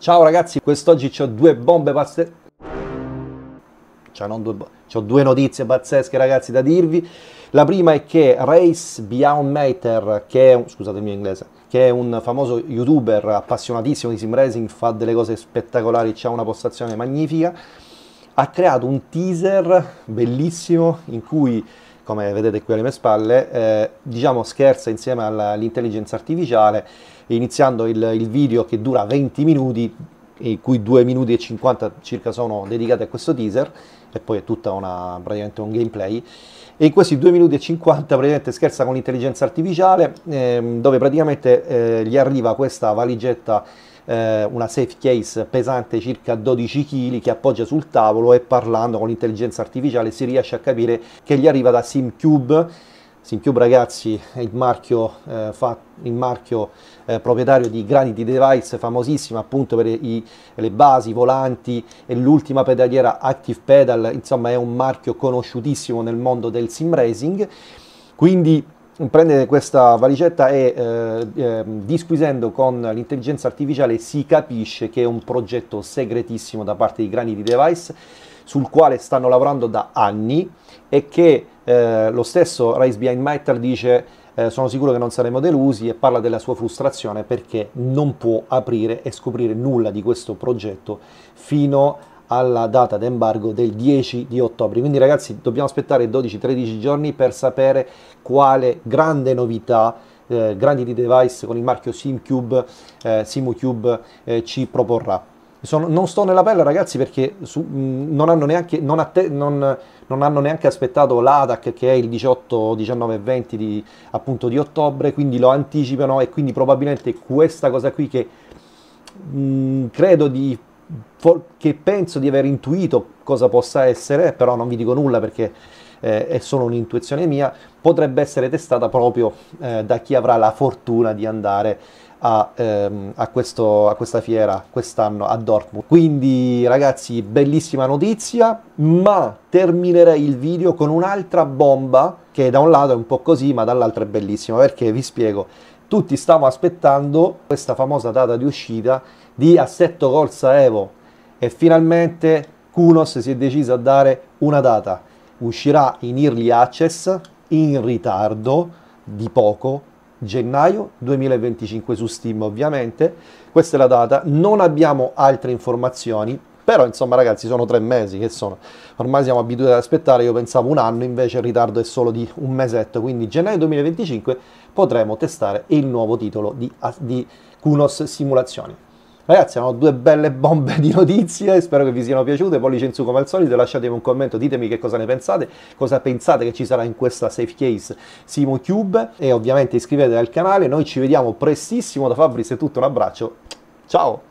Ciao ragazzi, quest'oggi ho due bombe pazzesche. Cioè, non due bombe. Ho due notizie pazzesche, ragazzi, da dirvi. La prima è che Race Beyond Matter, che è un, scusate il mio inglese, che è un famoso youtuber appassionatissimo di sim racing, fa delle cose spettacolari, ha una postazione magnifica, ha creato un teaser bellissimo in cui come vedete qui alle mie spalle, eh, diciamo scherza insieme all'intelligenza artificiale, iniziando il, il, video che dura 20 minuti, in cui 2 minuti e 50 circa sono dedicati a questo teaser, e poi è tutta una, praticamente un gameplay. E in questi 2 minuti e 50 praticamente scherza con l'intelligenza artificiale, eh, dove praticamente eh, gli arriva questa valigetta eh, una safe case pesante circa 12 kg che appoggia sul tavolo e parlando con l'intelligenza artificiale si riesce a capire che gli arriva da SimCube SimCube ragazzi è il marchio, eh, fa, il marchio eh, proprietario di Granity Device, famosissimo appunto per i, le basi, i volanti e l'ultima pedaliera Active Pedal, insomma è un marchio conosciutissimo nel mondo del sim racing, quindi prende questa valigetta e eh, eh, disquisendo con l'intelligenza artificiale si capisce che è un progetto segretissimo da parte di Granity Device sul quale stanno lavorando da anni e che eh, lo stesso Rise Behind Matter dice eh, sono sicuro che non saremo delusi e parla della sua frustrazione perché non può aprire e scoprire nulla di questo progetto fino a alla data d'embargo del 10 di ottobre. Quindi ragazzi dobbiamo aspettare 12-13 giorni per sapere quale grande novità eh, grandi di device con il marchio SimCube, eh, SimuCube eh, ci proporrà. Sono, non sto nella pelle ragazzi perché su, mh, mm, non, hanno neanche, non, atte, non, non, hanno neanche, aspettato l'ADAC che è il 18, 19 e 20 di, appunto, di ottobre, quindi lo anticipano e quindi probabilmente questa cosa qui che mh, mm, credo di che penso di aver intuito cosa possa essere, però non vi dico nulla perché eh, è solo un'intuizione mia, potrebbe essere testata proprio eh, da chi avrà la fortuna di andare a, ehm, a, questo, a questa fiera quest'anno a Dortmund. Quindi ragazzi, bellissima notizia, ma terminerei il video con un'altra bomba che da un lato è un po' così, ma dall'altro è bellissima, perché vi spiego, tutti stavamo aspettando questa famosa data di uscita di Assetto Corsa Evo e finalmente Kunos si è deciso a dare una data. Uscirà in early access in ritardo di poco gennaio 2025 su Steam ovviamente. Questa è la data, non abbiamo altre informazioni però insomma ragazzi sono tre mesi che sono, ormai siamo abituati ad aspettare, io pensavo un anno, invece il ritardo è solo di un mesetto, quindi gennaio 2025 potremo testare il nuovo titolo di, di Kunos Simulazioni. Ragazzi, erano due belle bombe di notizie, spero che vi siano piaciute, pollice in su come al solito, lasciatemi un commento, ditemi che cosa ne pensate, cosa pensate che ci sarà in questa safe case Simo Cube e ovviamente iscrivetevi al canale, noi ci vediamo prestissimo da Fabris è tutto un abbraccio, ciao!